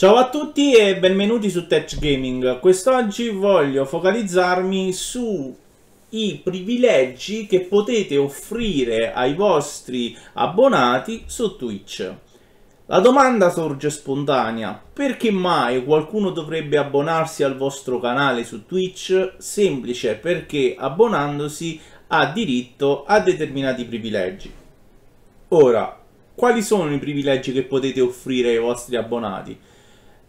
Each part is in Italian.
Ciao a tutti e benvenuti su Tech Gaming. Quest'oggi voglio focalizzarmi sui privilegi che potete offrire ai vostri abbonati su Twitch. La domanda sorge spontanea, perché mai qualcuno dovrebbe abbonarsi al vostro canale su Twitch? Semplice, perché abbonandosi ha diritto a determinati privilegi. Ora, quali sono i privilegi che potete offrire ai vostri abbonati?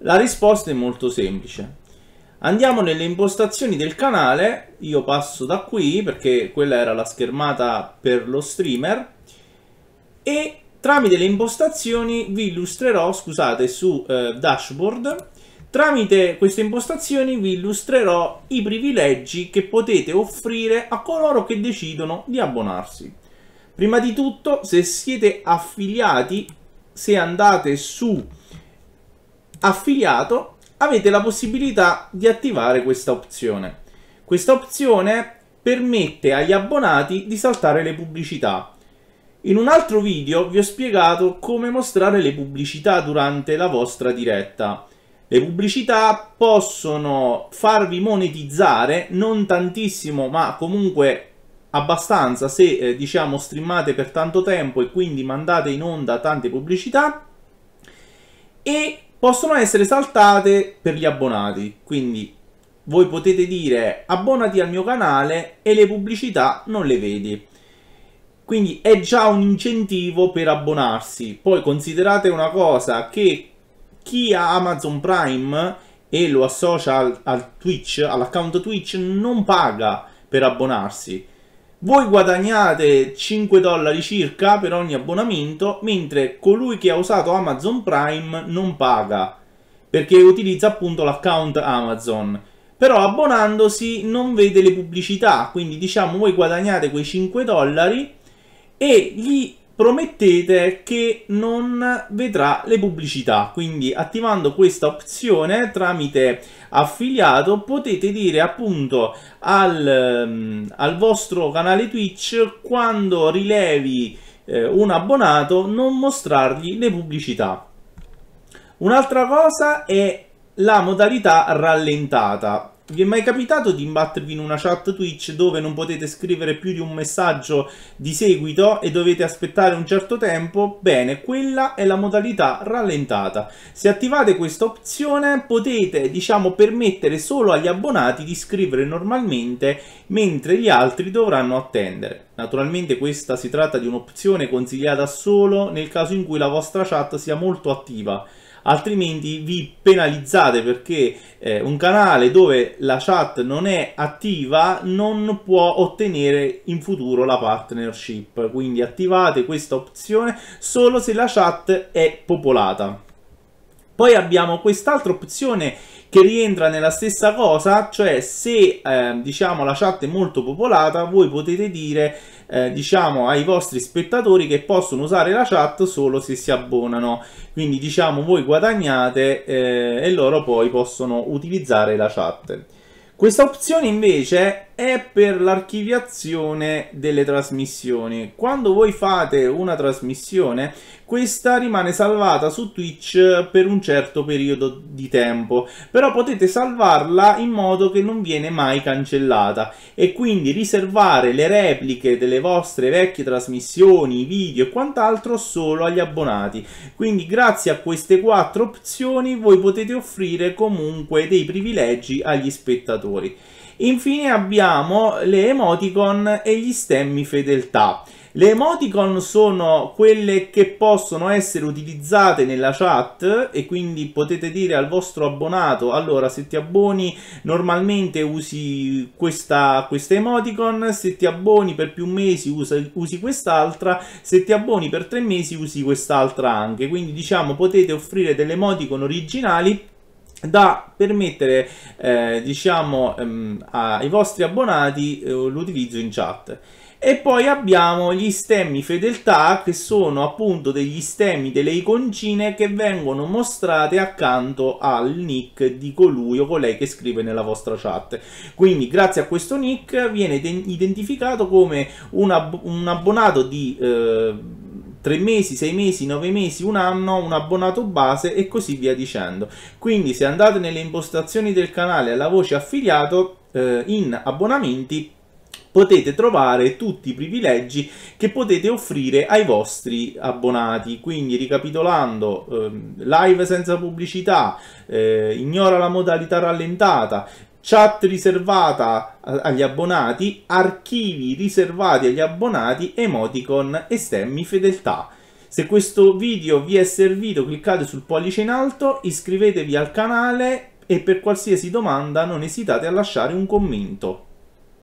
La risposta è molto semplice. Andiamo nelle impostazioni del canale, io passo da qui perché quella era la schermata per lo streamer e tramite le impostazioni vi illustrerò, scusate, su eh, dashboard, tramite queste impostazioni vi illustrerò i privilegi che potete offrire a coloro che decidono di abbonarsi. Prima di tutto, se siete affiliati, se andate su affiliato avete la possibilità di attivare questa opzione. Questa opzione permette agli abbonati di saltare le pubblicità. In un altro video vi ho spiegato come mostrare le pubblicità durante la vostra diretta. Le pubblicità possono farvi monetizzare, non tantissimo ma comunque abbastanza se eh, diciamo streamate per tanto tempo e quindi mandate in onda tante pubblicità e possono essere saltate per gli abbonati. Quindi voi potete dire abbonati al mio canale e le pubblicità non le vedi. Quindi è già un incentivo per abbonarsi. Poi considerate una cosa che chi ha Amazon Prime e lo associa al, al Twitch, all'account Twitch, non paga per abbonarsi. Voi guadagnate 5 dollari circa per ogni abbonamento, mentre colui che ha usato Amazon Prime non paga, perché utilizza appunto l'account Amazon. Però abbonandosi non vede le pubblicità, quindi diciamo voi guadagnate quei 5 dollari e gli promettete che non vedrà le pubblicità quindi attivando questa opzione tramite affiliato potete dire appunto al, ehm, al vostro canale twitch quando rilevi eh, un abbonato non mostrargli le pubblicità un'altra cosa è la modalità rallentata vi è mai capitato di imbattervi in una chat Twitch dove non potete scrivere più di un messaggio di seguito e dovete aspettare un certo tempo? Bene, quella è la modalità rallentata. Se attivate questa opzione potete, diciamo, permettere solo agli abbonati di scrivere normalmente mentre gli altri dovranno attendere. Naturalmente questa si tratta di un'opzione consigliata solo nel caso in cui la vostra chat sia molto attiva altrimenti vi penalizzate perché eh, un canale dove la chat non è attiva non può ottenere in futuro la partnership quindi attivate questa opzione solo se la chat è popolata poi abbiamo quest'altra opzione che rientra nella stessa cosa, cioè se eh, diciamo la chat è molto popolata, voi potete dire eh, diciamo ai vostri spettatori che possono usare la chat solo se si abbonano. Quindi diciamo voi guadagnate eh, e loro poi possono utilizzare la chat. Questa opzione invece è per l'archiviazione delle trasmissioni. Quando voi fate una trasmissione, questa rimane salvata su Twitch per un certo periodo di tempo, però potete salvarla in modo che non viene mai cancellata e quindi riservare le repliche delle vostre vecchie trasmissioni, video e quant'altro solo agli abbonati. Quindi grazie a queste quattro opzioni voi potete offrire comunque dei privilegi agli spettatori creatori. Infine abbiamo le emoticon e gli stemmi fedeltà. Le emoticon sono quelle che possono essere utilizzate nella chat e quindi potete dire al vostro abbonato allora se ti abboni normalmente usi questa, questa emoticon, se ti abboni per più mesi usa, usi quest'altra, se ti abboni per tre mesi usi quest'altra anche. Quindi diciamo potete offrire delle emoticon originali da permettere eh, diciamo ehm, ai vostri abbonati eh, l'utilizzo in chat e poi abbiamo gli stemmi fedeltà che sono appunto degli stemmi delle iconcine che vengono mostrate accanto al nick di colui o colei che scrive nella vostra chat quindi grazie a questo nick viene identificato come un, ab un abbonato di eh, tre mesi, sei mesi, nove mesi, un anno, un abbonato base e così via dicendo. Quindi se andate nelle impostazioni del canale alla voce affiliato eh, in abbonamenti potete trovare tutti i privilegi che potete offrire ai vostri abbonati. Quindi ricapitolando, eh, live senza pubblicità, eh, ignora la modalità rallentata, chat riservata agli abbonati, archivi riservati agli abbonati, emoticon e stemmi fedeltà. Se questo video vi è servito cliccate sul pollice in alto, iscrivetevi al canale e per qualsiasi domanda non esitate a lasciare un commento.